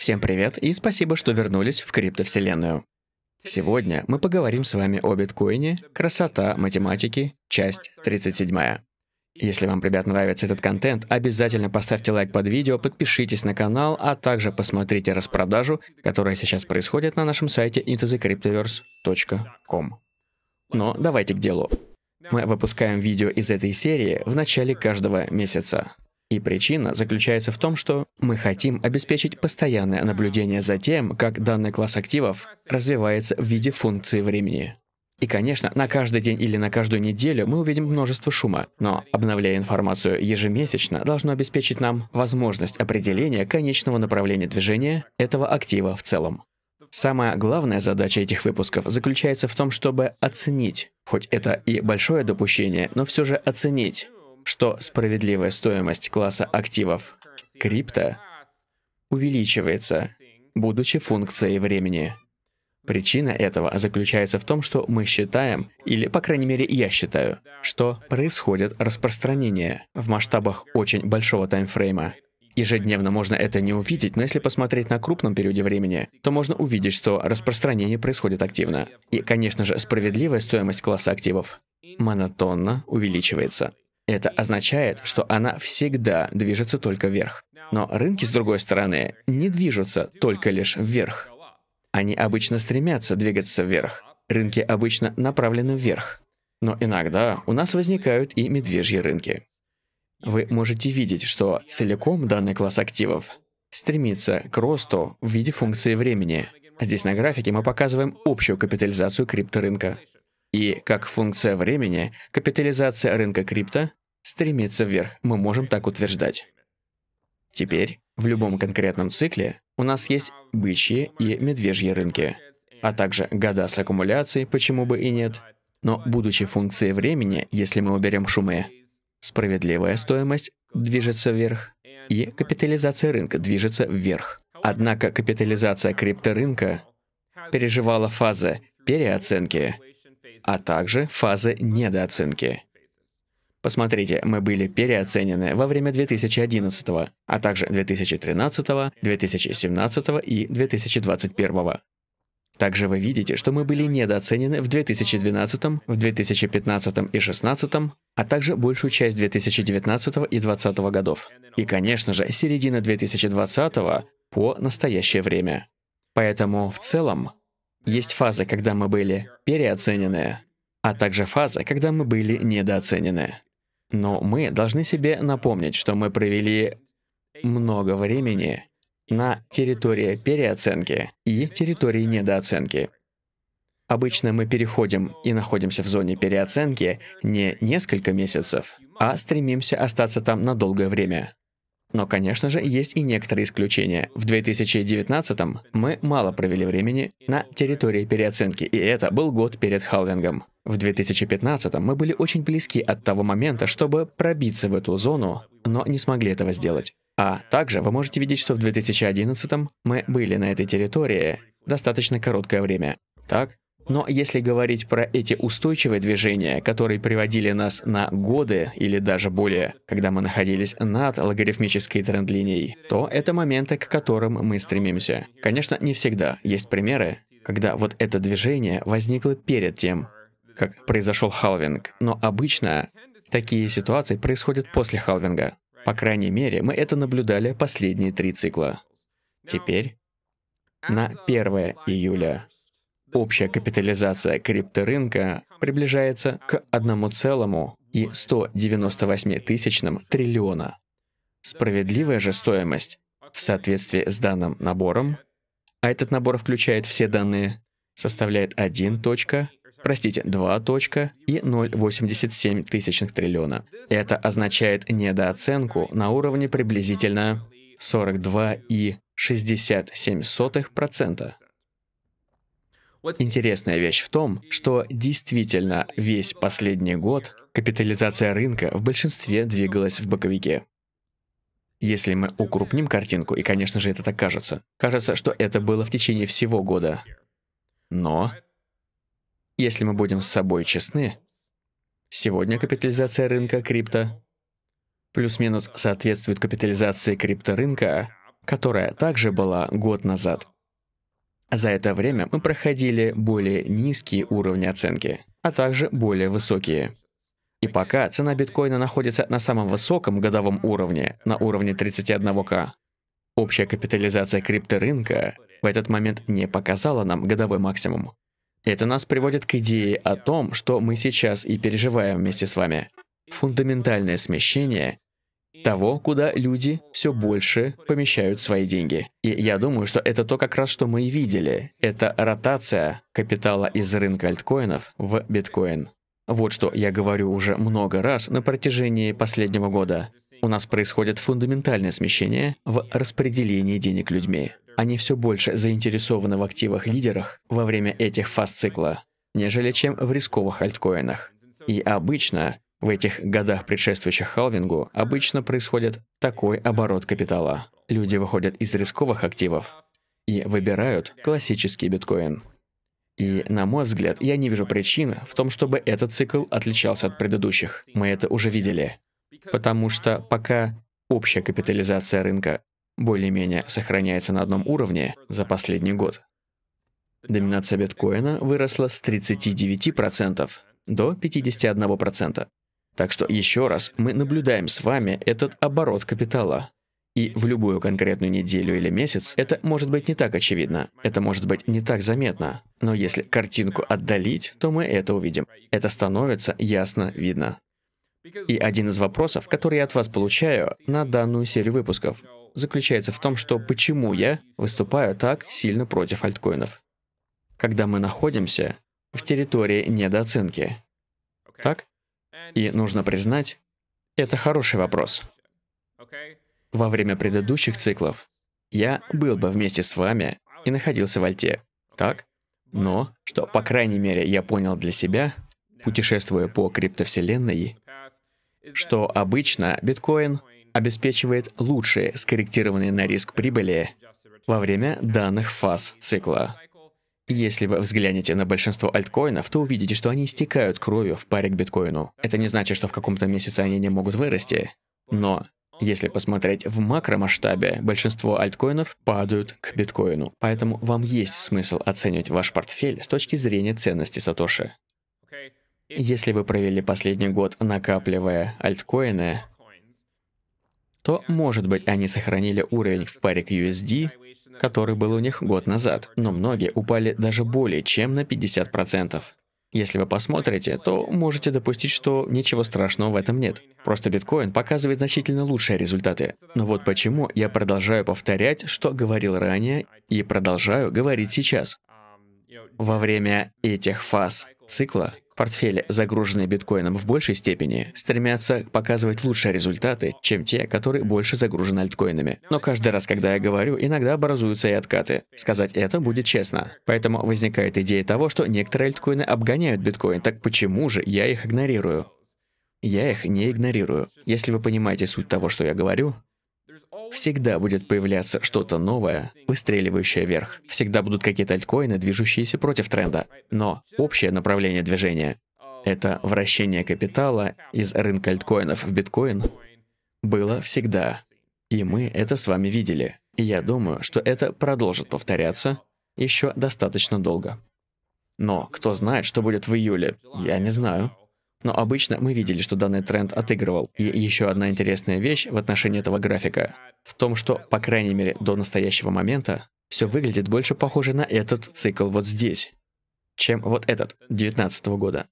Всем привет и спасибо, что вернулись в криптовселенную. Сегодня мы поговорим с вами о биткоине, красота математики, часть 37. Если вам, ребят, нравится этот контент, обязательно поставьте лайк под видео, подпишитесь на канал, а также посмотрите распродажу, которая сейчас происходит на нашем сайте intothecryptoverse.com. Но давайте к делу. Мы выпускаем видео из этой серии в начале каждого месяца. И причина заключается в том, что мы хотим обеспечить постоянное наблюдение за тем, как данный класс активов развивается в виде функции времени. И, конечно, на каждый день или на каждую неделю мы увидим множество шума, но, обновляя информацию ежемесячно, должно обеспечить нам возможность определения конечного направления движения этого актива в целом. Самая главная задача этих выпусков заключается в том, чтобы оценить, хоть это и большое допущение, но все же оценить, что справедливая стоимость класса активов крипто увеличивается, будучи функцией времени. Причина этого заключается в том, что мы считаем, или по крайней мере я считаю, что происходит распространение в масштабах очень большого таймфрейма. Ежедневно можно это не увидеть, но если посмотреть на крупном периоде времени, то можно увидеть, что распространение происходит активно. И, конечно же, справедливая стоимость класса активов монотонно увеличивается. Это означает, что она всегда движется только вверх. Но рынки, с другой стороны, не движутся только лишь вверх. Они обычно стремятся двигаться вверх. Рынки обычно направлены вверх. Но иногда у нас возникают и медвежьи рынки. Вы можете видеть, что целиком данный класс активов стремится к росту в виде функции времени. А здесь на графике мы показываем общую капитализацию крипторынка. И как функция времени, капитализация рынка крипто стремится вверх, мы можем так утверждать. Теперь, в любом конкретном цикле у нас есть бычьи и медвежьи рынки, а также года с аккумуляцией, почему бы и нет. Но будучи функцией времени, если мы уберем шумы, справедливая стоимость движется вверх, и капитализация рынка движется вверх. Однако капитализация крипторынка переживала фазы переоценки а также фазы недооценки. Посмотрите, мы были переоценены во время 2011, а также 2013, 2017 и 2021. Также вы видите, что мы были недооценены в 2012, в 2015 и 2016, а также большую часть 2019 и 2020 годов. И, конечно же, середина 2020 по настоящее время. Поэтому в целом есть фазы, когда мы были переоценены, а также фазы, когда мы были недооценены. Но мы должны себе напомнить, что мы провели много времени на территории переоценки и территории недооценки. Обычно мы переходим и находимся в зоне переоценки не несколько месяцев, а стремимся остаться там на долгое время. Но, конечно же, есть и некоторые исключения. В 2019 мы мало провели времени на территории переоценки, и это был год перед халвингом. В 2015 мы были очень близки от того момента, чтобы пробиться в эту зону, но не смогли этого сделать. А также вы можете видеть, что в 2011 мы были на этой территории достаточно короткое время. Так, но если говорить про эти устойчивые движения, которые приводили нас на годы или даже более, когда мы находились над логарифмической тренд-линией, то это моменты, к которым мы стремимся. Конечно, не всегда. Есть примеры, когда вот это движение возникло перед тем, как произошел халвинг. Но обычно такие ситуации происходят после халвинга. По крайней мере, мы это наблюдали последние три цикла. Теперь на 1 июля Общая капитализация крипторынка приближается к 1,198 и 198 тысячным триллиона. Справедливая же стоимость в соответствии с данным набором, а этот набор включает все данные, составляет 1 простите, 2 и 0,87 тысячных триллиона. Это означает недооценку на уровне приблизительно 42,67%. Интересная вещь в том, что действительно весь последний год капитализация рынка в большинстве двигалась в боковике. Если мы укрупним картинку, и, конечно же, это так кажется, кажется, что это было в течение всего года. Но, если мы будем с собой честны, сегодня капитализация рынка крипто плюс-минус соответствует капитализации крипторынка, которая также была год назад. За это время мы проходили более низкие уровни оценки, а также более высокие. И пока цена биткоина находится на самом высоком годовом уровне, на уровне 31к, общая капитализация крипторынка в этот момент не показала нам годовой максимум. Это нас приводит к идее о том, что мы сейчас и переживаем вместе с вами. Фундаментальное смещение того, куда люди все больше помещают свои деньги. И я думаю, что это то как раз, что мы и видели. Это ротация капитала из рынка альткоинов в биткоин. Вот что я говорю уже много раз на протяжении последнего года. У нас происходит фундаментальное смещение в распределении денег людьми. Они все больше заинтересованы в активах-лидерах во время этих фаз цикла, нежели чем в рисковых альткоинах. И обычно в этих годах, предшествующих халвингу, обычно происходит такой оборот капитала. Люди выходят из рисковых активов и выбирают классический биткоин. И, на мой взгляд, я не вижу причин в том, чтобы этот цикл отличался от предыдущих. Мы это уже видели. Потому что пока общая капитализация рынка более-менее сохраняется на одном уровне за последний год, доминация биткоина выросла с 39% до 51%. Так что еще раз мы наблюдаем с вами этот оборот капитала. И в любую конкретную неделю или месяц это может быть не так очевидно, это может быть не так заметно. Но если картинку отдалить, то мы это увидим. Это становится ясно видно. И один из вопросов, который я от вас получаю на данную серию выпусков, заключается в том, что почему я выступаю так сильно против альткоинов. Когда мы находимся в территории недооценки. Так? И нужно признать, это хороший вопрос. Во время предыдущих циклов я был бы вместе с вами и находился в Альте, так? Но, что, по крайней мере, я понял для себя, путешествуя по криптовселенной, что обычно биткоин обеспечивает лучшие скорректированные на риск прибыли во время данных фаз цикла. Если вы взглянете на большинство альткоинов, то увидите, что они истекают кровью в паре к биткоину. Это не значит, что в каком-то месяце они не могут вырасти, но если посмотреть в макромасштабе, большинство альткоинов падают к биткоину. Поэтому вам есть смысл оценивать ваш портфель с точки зрения ценности Сатоши. Если вы провели последний год, накапливая альткоины, то, может быть, они сохранили уровень в паре к USD, который был у них год назад, но многие упали даже более чем на 50%. Если вы посмотрите, то можете допустить, что ничего страшного в этом нет. Просто биткоин показывает значительно лучшие результаты. Но вот почему я продолжаю повторять, что говорил ранее, и продолжаю говорить сейчас. Во время этих фаз цикла Портфели, загруженные биткоином в большей степени, стремятся показывать лучшие результаты, чем те, которые больше загружены альткоинами. Но каждый раз, когда я говорю, иногда образуются и откаты. Сказать это будет честно. Поэтому возникает идея того, что некоторые альткоины обгоняют биткоин, так почему же я их игнорирую? Я их не игнорирую. Если вы понимаете суть того, что я говорю, Всегда будет появляться что-то новое, выстреливающее вверх. Всегда будут какие-то альткоины, движущиеся против тренда. Но общее направление движения — это вращение капитала из рынка альткоинов в биткоин — было всегда. И мы это с вами видели. И я думаю, что это продолжит повторяться еще достаточно долго. Но кто знает, что будет в июле? Я не знаю. Но обычно мы видели, что данный тренд отыгрывал. И еще одна интересная вещь в отношении этого графика в том, что, по крайней мере, до настоящего момента, все выглядит больше похоже на этот цикл вот здесь, чем вот этот, 19 -го года.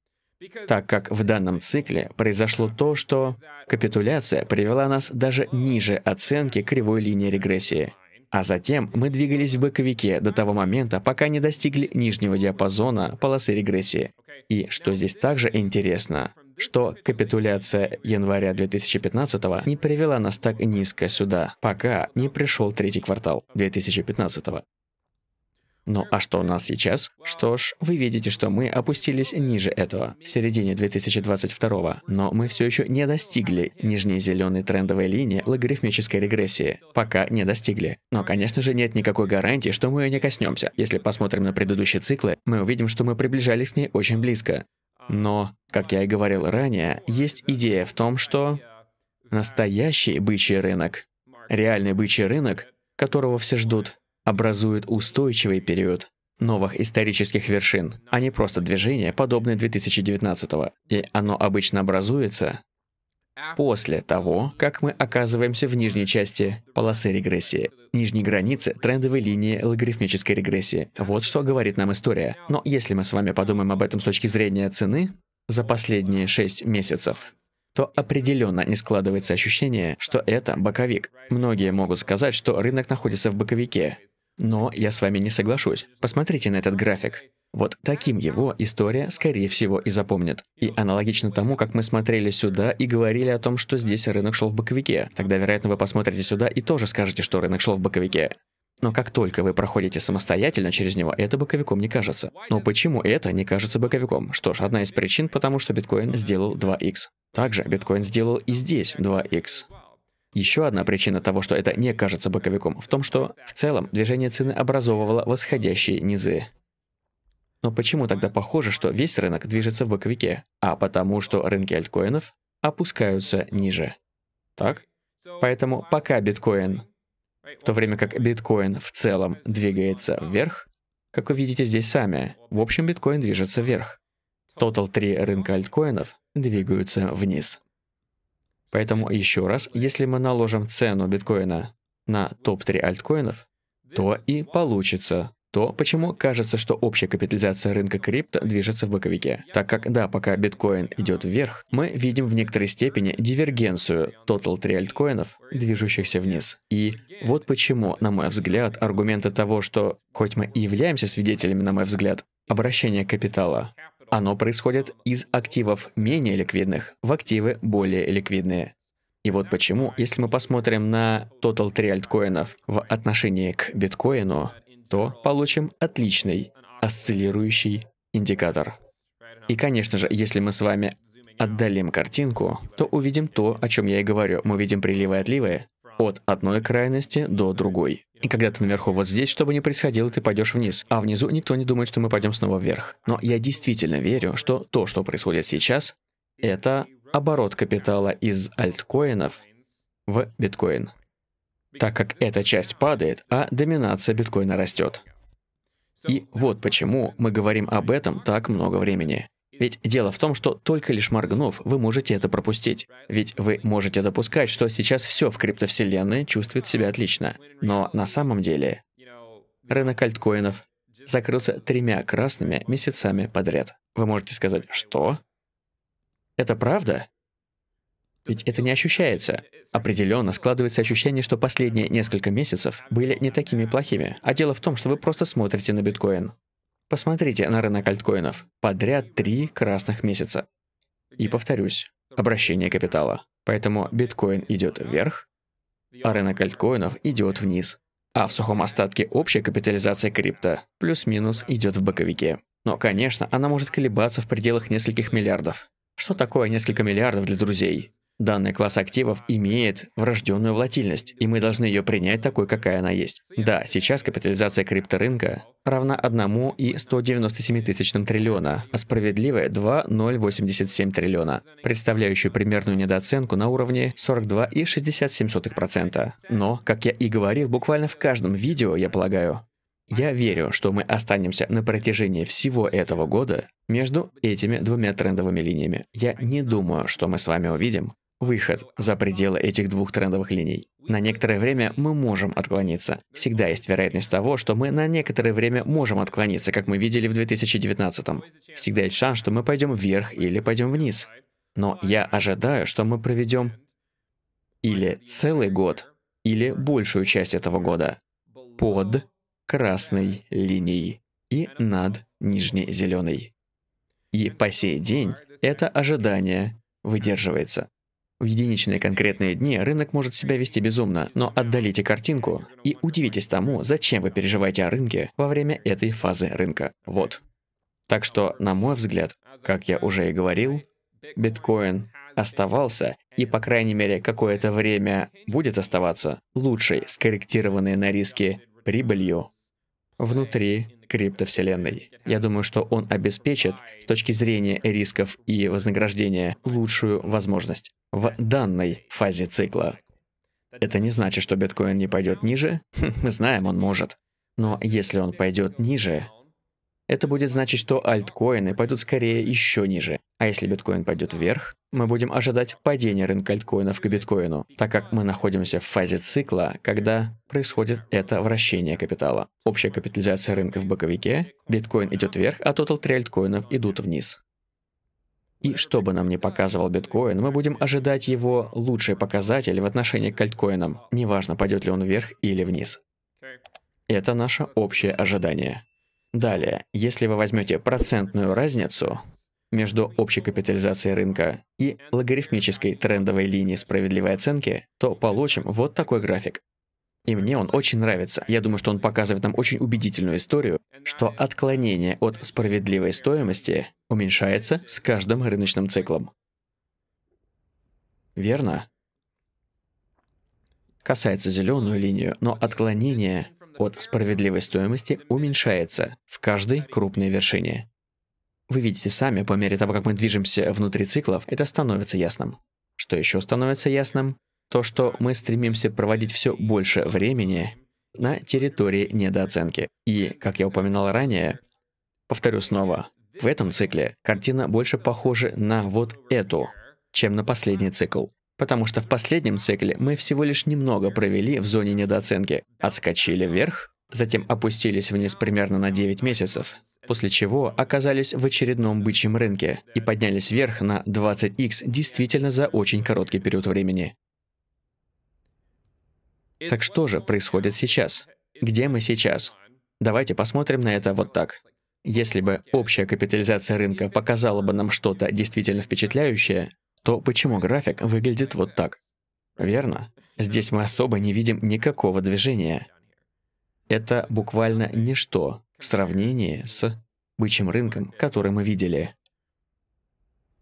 Так как в данном цикле произошло то, что капитуляция привела нас даже ниже оценки кривой линии регрессии. А затем мы двигались в боковике до того момента, пока не достигли нижнего диапазона полосы регрессии. И что здесь также интересно, что капитуляция января 2015 не привела нас так низко сюда, пока не пришел третий квартал 2015. -го. Ну а что у нас сейчас? Что ж, вы видите, что мы опустились ниже этого, в середине 2022 но мы все еще не достигли нижней зеленой трендовой линии логарифмической регрессии. Пока не достигли. Но, конечно же, нет никакой гарантии, что мы ее не коснемся. Если посмотрим на предыдущие циклы, мы увидим, что мы приближались к ней очень близко. Но, как я и говорил ранее, есть идея в том, что настоящий бычий рынок, реальный бычий рынок, которого все ждут, образует устойчивый период новых исторических вершин, а не просто движение, подобное 2019-го, и оно обычно образуется после того, как мы оказываемся в нижней части полосы регрессии, нижней границы трендовой линии логарифмической регрессии. Вот что говорит нам история. Но если мы с вами подумаем об этом с точки зрения цены за последние 6 месяцев, то определенно не складывается ощущение, что это боковик. Многие могут сказать, что рынок находится в боковике, но я с вами не соглашусь. Посмотрите на этот график. Вот таким его история, скорее всего, и запомнит. И аналогично тому, как мы смотрели сюда и говорили о том, что здесь рынок шел в боковике. Тогда, вероятно, вы посмотрите сюда и тоже скажете, что рынок шел в боковике. Но как только вы проходите самостоятельно через него, это боковиком не кажется. Но почему это не кажется боковиком? Что ж, одна из причин, потому что биткоин сделал 2x. Также биткоин сделал и здесь 2x. Еще одна причина того, что это не кажется боковиком, в том, что в целом движение цены образовывало восходящие низы. Но почему тогда похоже, что весь рынок движется в боковике? А потому что рынки альткоинов опускаются ниже. Так? Поэтому пока биткоин, в то время как биткоин в целом двигается вверх, как вы видите здесь сами, в общем биткоин движется вверх. Total 3 рынка альткоинов двигаются вниз. Поэтому еще раз, если мы наложим цену биткоина на топ-3 альткоинов, то и получится то, почему кажется, что общая капитализация рынка крипто движется в боковике. Так как, да, пока биткоин идет вверх, мы видим в некоторой степени дивергенцию Total 3 альткоинов, движущихся вниз. И вот почему, на мой взгляд, аргументы того, что, хоть мы и являемся свидетелями, на мой взгляд, обращения капитала, оно происходит из активов менее ликвидных в активы более ликвидные. И вот почему, если мы посмотрим на Total 3 альткоинов в отношении к биткоину, то получим отличный осциллирующий индикатор. И, конечно же, если мы с вами отдалим картинку, то увидим то, о чем я и говорю. Мы видим приливы и отливы, от одной крайности до другой. И когда ты наверху вот здесь, чтобы не происходило, ты пойдешь вниз, а внизу никто не думает, что мы пойдем снова вверх. Но я действительно верю, что то, что происходит сейчас, это оборот капитала из альткоинов в биткоин. Так как эта часть падает, а доминация биткоина растет. И вот почему мы говорим об этом так много времени. Ведь дело в том, что только лишь моргнув, вы можете это пропустить. Ведь вы можете допускать, что сейчас все в криптовселенной чувствует себя отлично. Но на самом деле рынок альткоинов закрылся тремя красными месяцами подряд. Вы можете сказать, что? Это правда? Ведь это не ощущается. Определенно складывается ощущение, что последние несколько месяцев были не такими плохими. А дело в том, что вы просто смотрите на биткоин. Посмотрите на рынок альткоинов. Подряд три красных месяца. И повторюсь, обращение капитала. Поэтому биткоин идет вверх, а рынок альткоинов идет вниз. А в сухом остатке общая капитализация крипто плюс-минус идет в боковике. Но, конечно, она может колебаться в пределах нескольких миллиардов. Что такое несколько миллиардов для друзей? Данный класс активов имеет врожденную волатильность, и мы должны ее принять такой, какая она есть. Да, сейчас капитализация крипторынка равна 1 и 197 тысячным триллиона, а справедливая 2,087 триллиона, представляющую примерную недооценку на уровне 42,67%. Но, как я и говорил буквально в каждом видео, я полагаю, я верю, что мы останемся на протяжении всего этого года между этими двумя трендовыми линиями. Я не думаю, что мы с вами увидим выход за пределы этих двух трендовых линий. На некоторое время мы можем отклониться. Всегда есть вероятность того, что мы на некоторое время можем отклониться, как мы видели в 2019. м Всегда есть шанс, что мы пойдем вверх или пойдем вниз. Но я ожидаю, что мы проведем или целый год, или большую часть этого года под красной линией и над нижней зеленой. И по сей день это ожидание выдерживается. В единичные конкретные дни рынок может себя вести безумно, но отдалите картинку и удивитесь тому, зачем вы переживаете о рынке во время этой фазы рынка. Вот. Так что, на мой взгляд, как я уже и говорил, биткоин оставался и, по крайней мере, какое-то время будет оставаться лучшей скорректированной на риски прибылью внутри криптовселенной. Я думаю, что он обеспечит, с точки зрения рисков и вознаграждения, лучшую возможность в данной фазе цикла. Это не значит, что биткоин не пойдет ниже. мы хм, знаем, он может. Но если он пойдет ниже, это будет значить, что альткоины пойдут скорее еще ниже. А если биткоин пойдет вверх, мы будем ожидать падения рынка альткоинов к биткоину, так как мы находимся в фазе цикла, когда происходит это вращение капитала. Общая капитализация рынка в боковике, биткоин идет вверх, а тотал 3 альткоинов идут вниз. И что бы нам ни показывал биткоин, мы будем ожидать его лучшие показатели в отношении к альткоинам, неважно, пойдет ли он вверх или вниз. Это наше общее ожидание. Далее, если вы возьмете процентную разницу между общей капитализацией рынка и логарифмической трендовой линией справедливой оценки, то получим вот такой график. И мне он очень нравится. Я думаю, что он показывает нам очень убедительную историю, что отклонение от справедливой стоимости уменьшается с каждым рыночным циклом. Верно? Касается зеленую линию, но отклонение от справедливой стоимости уменьшается в каждой крупной вершине. Вы видите сами, по мере того, как мы движемся внутри циклов, это становится ясным. Что еще становится ясным? То, что мы стремимся проводить все больше времени на территории недооценки. И, как я упоминал ранее, повторю снова, в этом цикле картина больше похожа на вот эту, чем на последний цикл. Потому что в последнем цикле мы всего лишь немного провели в зоне недооценки, отскочили вверх, затем опустились вниз примерно на 9 месяцев, после чего оказались в очередном бычьем рынке и поднялись вверх на 20x действительно за очень короткий период времени. Так что же происходит сейчас? Где мы сейчас? Давайте посмотрим на это вот так. Если бы общая капитализация рынка показала бы нам что-то действительно впечатляющее, то почему график выглядит вот так? Верно? Здесь мы особо не видим никакого движения. Это буквально ничто в сравнении с бычьим рынком, который мы видели.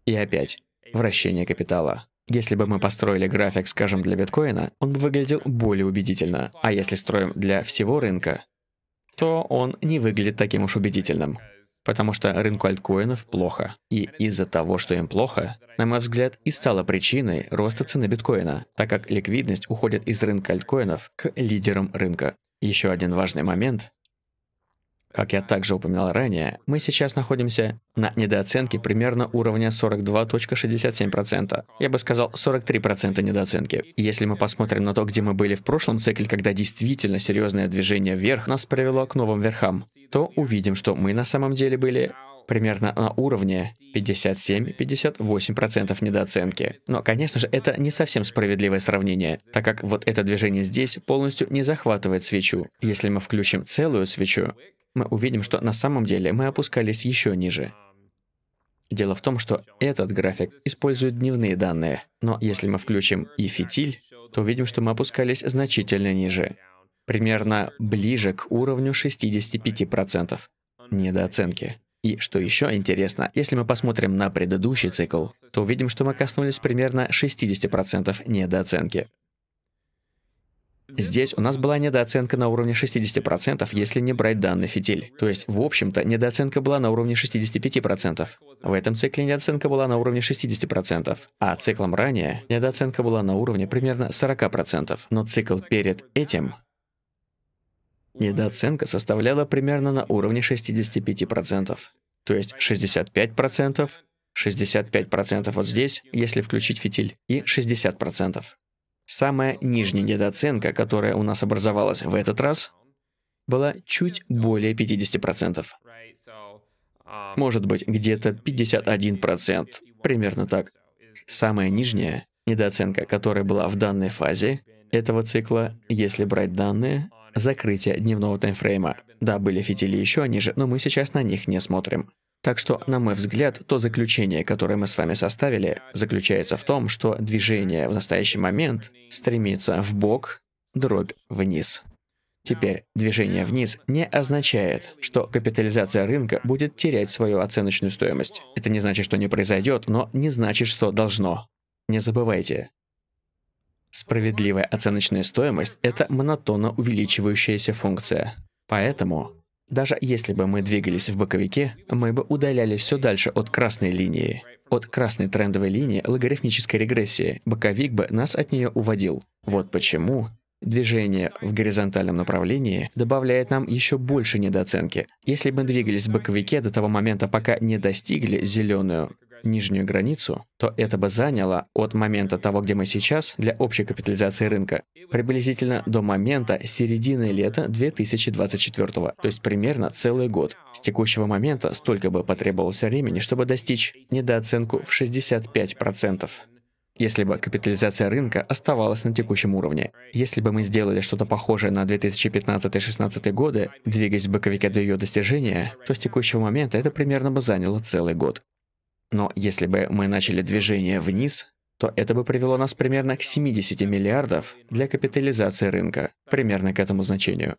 И опять, вращение капитала. Если бы мы построили график, скажем, для биткоина, он бы выглядел более убедительно. А если строим для всего рынка, то он не выглядит таким уж убедительным. Потому что рынку альткоинов плохо. И из-за того, что им плохо, на мой взгляд, и стало причиной роста цены биткоина, так как ликвидность уходит из рынка альткоинов к лидерам рынка. Еще один важный момент как я также упоминал ранее, мы сейчас находимся на недооценке примерно уровня 42.67%. Я бы сказал 43% недооценки. Если мы посмотрим на то, где мы были в прошлом цикле, когда действительно серьезное движение вверх нас привело к новым верхам, то увидим, что мы на самом деле были примерно на уровне 57-58% недооценки. Но, конечно же, это не совсем справедливое сравнение, так как вот это движение здесь полностью не захватывает свечу. Если мы включим целую свечу, мы увидим, что на самом деле мы опускались еще ниже. Дело в том, что этот график использует дневные данные, но если мы включим и фитиль, то увидим, что мы опускались значительно ниже, примерно ближе к уровню 65% недооценки. И что еще интересно, если мы посмотрим на предыдущий цикл, то увидим, что мы коснулись примерно 60% недооценки. Здесь у нас была недооценка на уровне 60%, если не брать данный фитиль. То есть, в общем-то, недооценка была на уровне 65%. В этом цикле недооценка была на уровне 60%, а циклом ранее недооценка была на уровне примерно 40%. Но цикл перед этим недооценка составляла примерно на уровне 65%. То есть 65%, 65% вот здесь, если включить фитиль, и 60%. Самая нижняя недооценка, которая у нас образовалась в этот раз, была чуть более 50%. Может быть, где-то 51%, примерно так. Самая нижняя недооценка, которая была в данной фазе этого цикла, если брать данные, закрытия дневного таймфрейма. Да, были фитили еще ниже, но мы сейчас на них не смотрим. Так что, на мой взгляд, то заключение, которое мы с вами составили, заключается в том, что движение в настоящий момент стремится в бок, дробь вниз. Теперь движение вниз не означает, что капитализация рынка будет терять свою оценочную стоимость. Это не значит, что не произойдет, но не значит, что должно. Не забывайте, Справедливая оценочная стоимость – это монотонно увеличивающаяся функция. Поэтому, даже если бы мы двигались в боковике, мы бы удалялись все дальше от красной линии. От красной трендовой линии логарифмической регрессии боковик бы нас от нее уводил. Вот почему Движение в горизонтальном направлении добавляет нам еще больше недооценки. Если бы мы двигались в боковике до того момента, пока не достигли зеленую нижнюю границу, то это бы заняло от момента того, где мы сейчас, для общей капитализации рынка, приблизительно до момента середины лета 2024, то есть примерно целый год. С текущего момента столько бы потребовалось времени, чтобы достичь недооценку в 65% если бы капитализация рынка оставалась на текущем уровне. Если бы мы сделали что-то похожее на 2015-16 годы, двигаясь боковика до ее достижения, то с текущего момента это примерно бы заняло целый год. Но если бы мы начали движение вниз, то это бы привело нас примерно к 70 миллиардов для капитализации рынка, примерно к этому значению.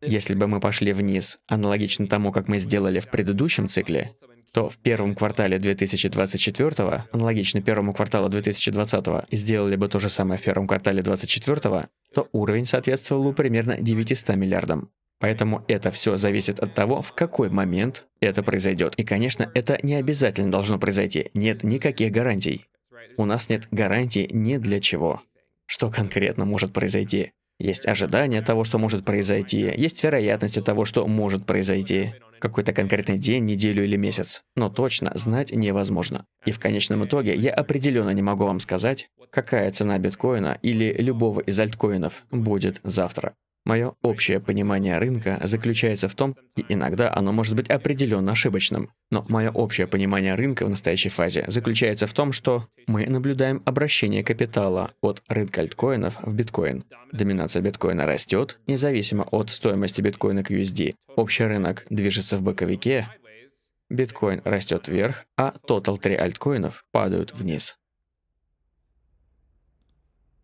Если бы мы пошли вниз, аналогично тому, как мы сделали в предыдущем цикле, то в первом квартале 2024, аналогично первому кварталу 2020, и сделали бы то же самое в первом квартале 2024, то уровень соответствовал бы примерно 900 миллиардам. Поэтому это все зависит от того, в какой момент это произойдет. И, конечно, это не обязательно должно произойти. Нет никаких гарантий. У нас нет гарантий ни для чего. Что конкретно может произойти? Есть ожидание того, что может произойти, есть вероятность того, что может произойти. Какой-то конкретный день, неделю или месяц. Но точно знать невозможно. И в конечном итоге я определенно не могу вам сказать, какая цена биткоина или любого из альткоинов будет завтра. Мое общее понимание рынка заключается в том, и иногда оно может быть определенно ошибочным, но мое общее понимание рынка в настоящей фазе заключается в том, что мы наблюдаем обращение капитала от рынка альткоинов в биткоин. Доминация биткоина растет, независимо от стоимости биткоина к USD. Общий рынок движется в боковике, биткоин растет вверх, а тотал 3 альткоинов падают вниз.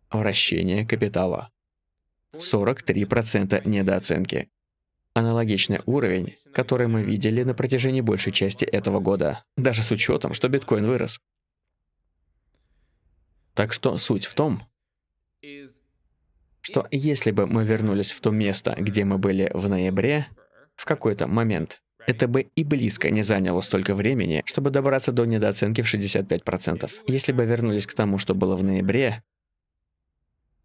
Вращение капитала. 43% недооценки. Аналогичный уровень, который мы видели на протяжении большей части этого года, даже с учетом, что биткоин вырос. Так что суть в том, что если бы мы вернулись в то место, где мы были в ноябре, в какой-то момент, это бы и близко не заняло столько времени, чтобы добраться до недооценки в 65%. Если бы вернулись к тому, что было в ноябре,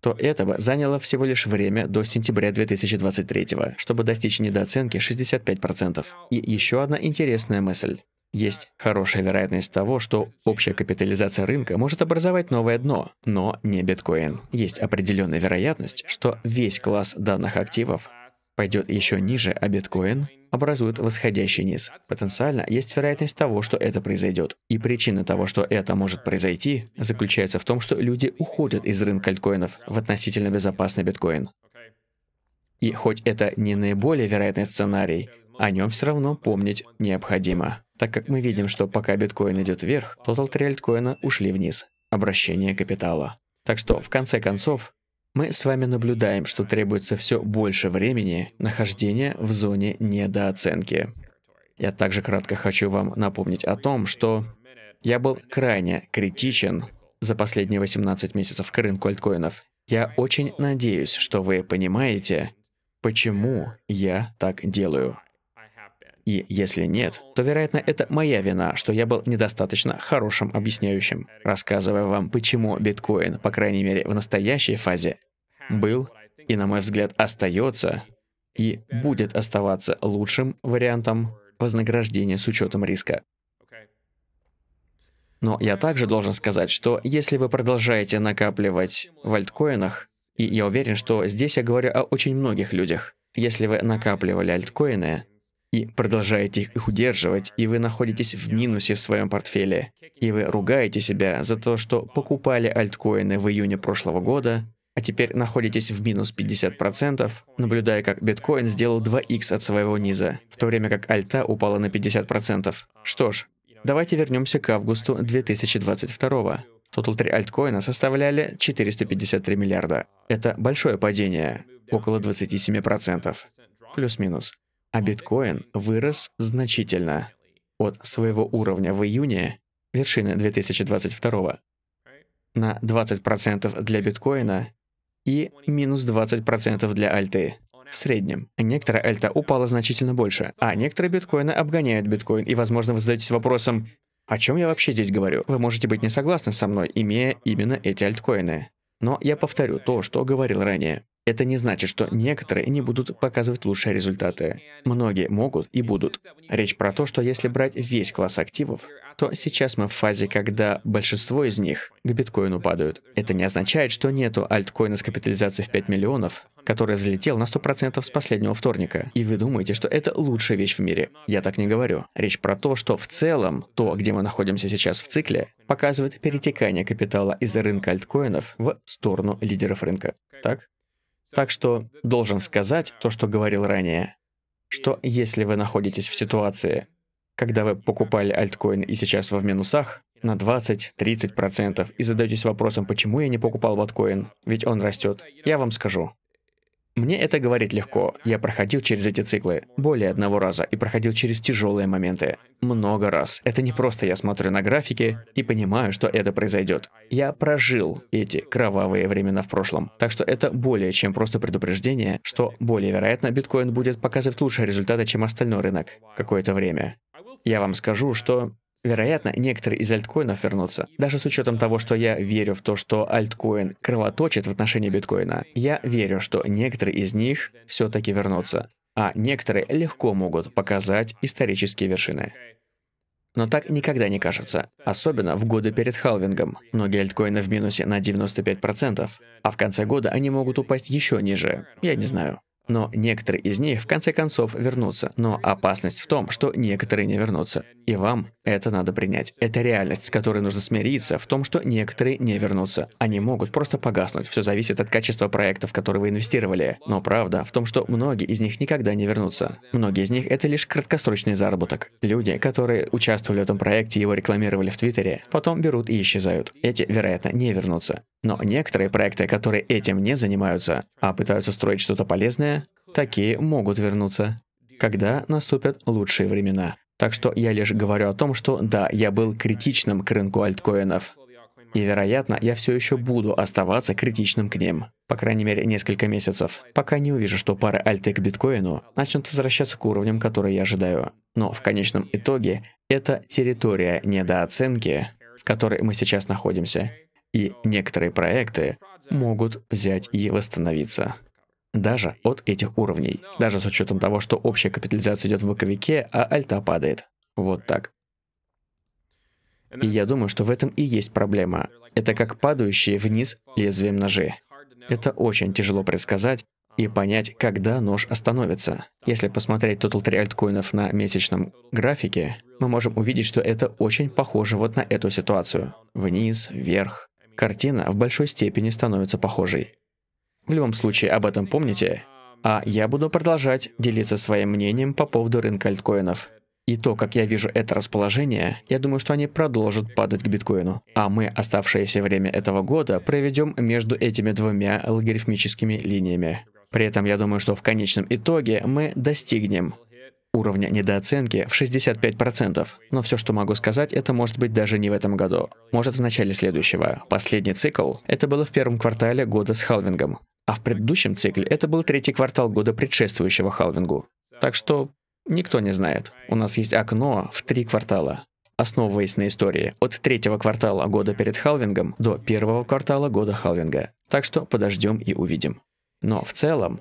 что этого заняло всего лишь время до сентября 2023, чтобы достичь недооценки 65%. И еще одна интересная мысль. Есть хорошая вероятность того, что общая капитализация рынка может образовать новое дно, но не биткоин. Есть определенная вероятность, что весь класс данных активов пойдет еще ниже, а биткоин образует восходящий низ. Потенциально есть вероятность того, что это произойдет. И причина того, что это может произойти, заключается в том, что люди уходят из рынка альткоинов в относительно безопасный биткоин. И хоть это не наиболее вероятный сценарий, о нем все равно помнить необходимо. Так как мы видим, что пока биткоин идет вверх, тотал 3 альткоина ушли вниз. Обращение капитала. Так что, в конце концов, мы с вами наблюдаем, что требуется все больше времени нахождения в зоне недооценки. Я также кратко хочу вам напомнить о том, что я был крайне критичен за последние 18 месяцев к рынку альткоинов. Я очень надеюсь, что вы понимаете, почему я так делаю. И если нет, то, вероятно, это моя вина, что я был недостаточно хорошим объясняющим, рассказывая вам, почему биткоин, по крайней мере в настоящей фазе, был и, на мой взгляд, остается и будет оставаться лучшим вариантом вознаграждения с учетом риска. Но я также должен сказать, что если вы продолжаете накапливать в альткоинах, и я уверен, что здесь я говорю о очень многих людях, если вы накапливали альткоины, и продолжаете их удерживать, и вы находитесь в минусе в своем портфеле, и вы ругаете себя за то, что покупали альткоины в июне прошлого года, а теперь находитесь в минус 50%, наблюдая, как биткоин сделал 2x от своего низа, в то время как альта упала на 50%. Что ж, давайте вернемся к августу 2022 Тотал 3 альткоина составляли 453 миллиарда. Это большое падение, около 27%. Плюс-минус а биткоин вырос значительно от своего уровня в июне, вершины 2022, на 20% для биткоина и минус 20% для альты. В среднем. Некоторая альта упала значительно больше, а некоторые биткоины обгоняют биткоин, и, возможно, вы задаетесь вопросом, о чем я вообще здесь говорю? Вы можете быть не согласны со мной, имея именно эти альткоины. Но я повторю то, что говорил ранее. Это не значит, что некоторые не будут показывать лучшие результаты. Многие могут и будут. Речь про то, что если брать весь класс активов, то сейчас мы в фазе, когда большинство из них к биткоину падают. Это не означает, что нету альткоина с капитализацией в 5 миллионов, который взлетел на 100% с последнего вторника. И вы думаете, что это лучшая вещь в мире. Я так не говорю. Речь про то, что в целом то, где мы находимся сейчас в цикле, показывает перетекание капитала из рынка альткоинов в сторону лидеров рынка. Так? Так что должен сказать то, что говорил ранее, что если вы находитесь в ситуации, когда вы покупали альткоин и сейчас вы в минусах на 20-30% и задаетесь вопросом, почему я не покупал лоткоин, ведь он растет, я вам скажу. Мне это говорить легко. Я проходил через эти циклы более одного раза и проходил через тяжелые моменты. Много раз. Это не просто я смотрю на графики и понимаю, что это произойдет. Я прожил эти кровавые времена в прошлом. Так что это более чем просто предупреждение, что более вероятно биткоин будет показывать лучшие результаты, чем остальной рынок какое-то время. Я вам скажу, что Вероятно, некоторые из альткоинов вернутся. Даже с учетом того, что я верю в то, что альткоин кровоточит в отношении биткоина, я верю, что некоторые из них все-таки вернутся. А некоторые легко могут показать исторические вершины. Но так никогда не кажется. Особенно в годы перед халвингом. Многие альткоины в минусе на 95%, а в конце года они могут упасть еще ниже. Я не знаю. Но некоторые из них в конце концов вернутся. Но опасность в том, что некоторые не вернутся. И вам это надо принять. Это реальность, с которой нужно смириться в том, что некоторые не вернутся. Они могут просто погаснуть. Все зависит от качества проектов, которые вы инвестировали. Но правда в том, что многие из них никогда не вернутся. Многие из них это лишь краткосрочный заработок. Люди, которые участвовали в этом проекте и его рекламировали в Твиттере, потом берут и исчезают. Эти, вероятно, не вернутся. Но некоторые проекты, которые этим не занимаются, а пытаются строить что-то полезное, такие могут вернуться, когда наступят лучшие времена. Так что я лишь говорю о том, что да, я был критичным к рынку альткоинов. И, вероятно, я все еще буду оставаться критичным к ним. По крайней мере, несколько месяцев. Пока не увижу, что пары альты к биткоину начнут возвращаться к уровням, которые я ожидаю. Но в конечном итоге, это территория недооценки, в которой мы сейчас находимся. И некоторые проекты могут взять и восстановиться даже от этих уровней. Даже с учетом того, что общая капитализация идет в боковике, а альта падает. Вот так. И я думаю, что в этом и есть проблема. Это как падающие вниз лезвием ножи. Это очень тяжело предсказать и понять, когда нож остановится. Если посмотреть Total 3 альткоинов на месячном графике, мы можем увидеть, что это очень похоже вот на эту ситуацию. Вниз, вверх. Картина в большой степени становится похожей. В любом случае, об этом помните. А я буду продолжать делиться своим мнением по поводу рынка альткоинов. И то, как я вижу это расположение, я думаю, что они продолжат падать к биткоину. А мы оставшееся время этого года проведем между этими двумя логарифмическими линиями. При этом я думаю, что в конечном итоге мы достигнем уровня недооценки в 65%. Но все, что могу сказать, это может быть даже не в этом году. Может в начале следующего. Последний цикл — это было в первом квартале года с халвингом. А в предыдущем цикле это был третий квартал года предшествующего халвингу. Так что никто не знает. У нас есть окно в три квартала основываясь на истории, от третьего квартала года перед халвингом до первого квартала года халвинга. Так что подождем и увидим. Но в целом,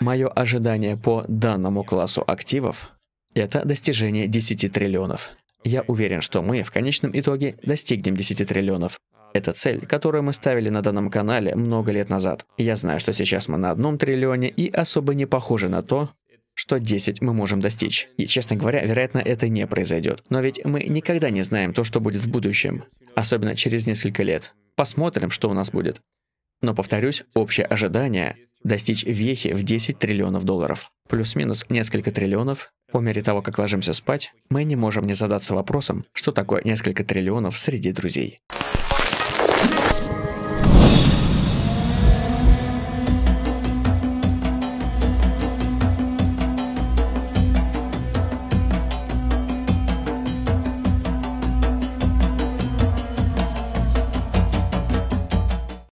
Мое ожидание по данному классу активов – это достижение 10 триллионов. Я уверен, что мы в конечном итоге достигнем 10 триллионов. Это цель, которую мы ставили на данном канале много лет назад. Я знаю, что сейчас мы на одном триллионе и особо не похожи на то, что 10 мы можем достичь. И, честно говоря, вероятно, это не произойдет. Но ведь мы никогда не знаем то, что будет в будущем. Особенно через несколько лет. Посмотрим, что у нас будет. Но повторюсь, общее ожидание достичь вехи в 10 триллионов долларов. Плюс-минус несколько триллионов. По мере того, как ложимся спать, мы не можем не задаться вопросом, что такое несколько триллионов среди друзей.